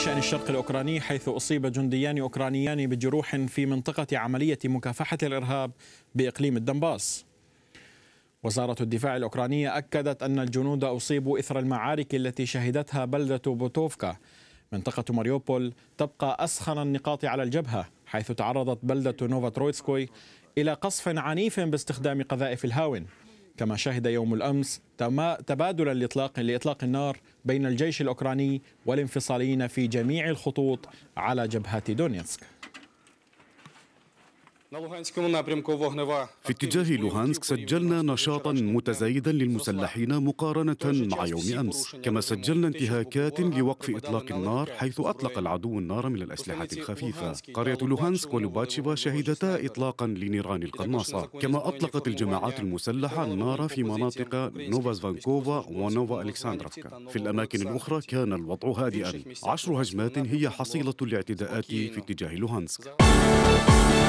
بشأن الشرق الأوكراني حيث أصيب جنديان أوكرانيان بجروح في منطقة عملية مكافحة الإرهاب بإقليم الدنباس وزارة الدفاع الأوكرانية أكدت أن الجنود أصيبوا إثر المعارك التي شهدتها بلدة بوتوفكا منطقة ماريوبول تبقى أسخن النقاط على الجبهة حيث تعرضت بلدة نوفاترويتسكوي إلى قصف عنيف باستخدام قذائف الهاون كما شهد يوم الأمس تبادل لإطلاق لإطلاق النار بين الجيش الأوكراني والانفصاليين في جميع الخطوط على جبهة دونيتسك في اتجاه لوهانسك سجلنا نشاطا متزايدا للمسلحين مقارنة مع يوم أمس كما سجلنا انتهاكات لوقف إطلاق النار حيث أطلق العدو النار من الأسلحة الخفيفة قرية لوهانسك ولوباتشيفا شهدتا إطلاقا لنيران القناصة كما أطلقت الجماعات المسلحة النار في مناطق نوفا زفانكوفا ونوفا ألكساندرفكا في الأماكن الأخرى كان الوضع هادئا عشر هجمات هي حصيلة الاعتداءات في اتجاه لوهانسك